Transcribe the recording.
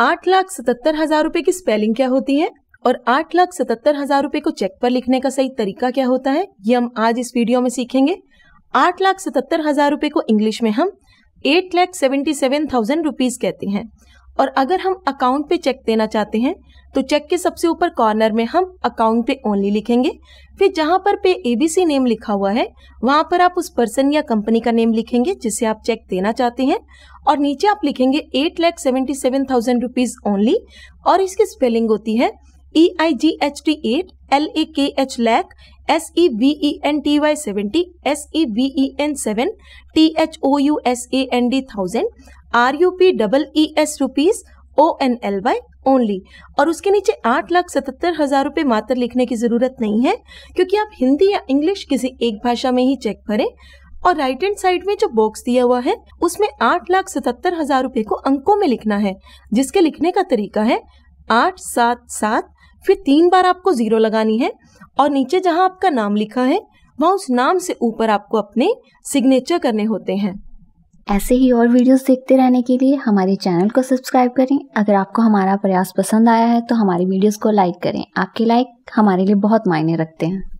आठ लाख सतहत्तर हजार रूपए की स्पेलिंग क्या होती है और आठ लाख सतहत्तर हजार रूपए को चेक पर लिखने का सही तरीका क्या होता है ये हम आज इस वीडियो में सीखेंगे आठ लाख सतहत्तर हजार रूपए को इंग्लिश में हम eight lakh seventy seven thousand rupees कहते हैं और अगर हम अकाउंट पे चेक देना चाहते हैं तो चेक के सबसे ऊपर कॉर्नर में हम अकाउंट पे ओनली लिखेंगे फिर जहां पर पे एबीसी नेम लिखा हुआ है वहां पर आप उस पर्सन या कंपनी का नेम लिखेंगे जिसे आप चेक देना चाहते हैं और नीचे आप लिखेंगे eight lakh seventy seven thousand rupees only और इसकी स्पेलिंग होती है E I G H T eight L A K H lakh S E B E N T Y seventy S E B E N seven T H O U S A N D thousand R U P double E S rupees O N L Y only और उसके नीचे आठ लाख सतहत्तर हजार रुपये मात्र लिखने की जरूरत नहीं है क्योंकि आप हिंदी या इंग्लिश किसी एक भाषा में ही चेक भरें और राइट हैंड साइड में जो बॉक्स दिया हुआ है उसमें आठ लाख सतहत्तर हजार रूपए को अंकों में लिखना है जिसके लिखने का तरीका है आठ सात सात फिर तीन बार आपको ज़ीरो लगानी है और नीचे जहां आपका नाम लिखा है वहां उस नाम से ऊपर आपको अपने सिग्नेचर करने होते हैं ऐसे ही और वीडियोस देखते रहने के लिए हमारे चैनल को सब्सक्राइब करें अगर आपको हमारा प्रयास पसंद आया है तो हमारी वीडियोस को लाइक करें आपके लाइक हमारे लिए बहुत मायने रखते हैं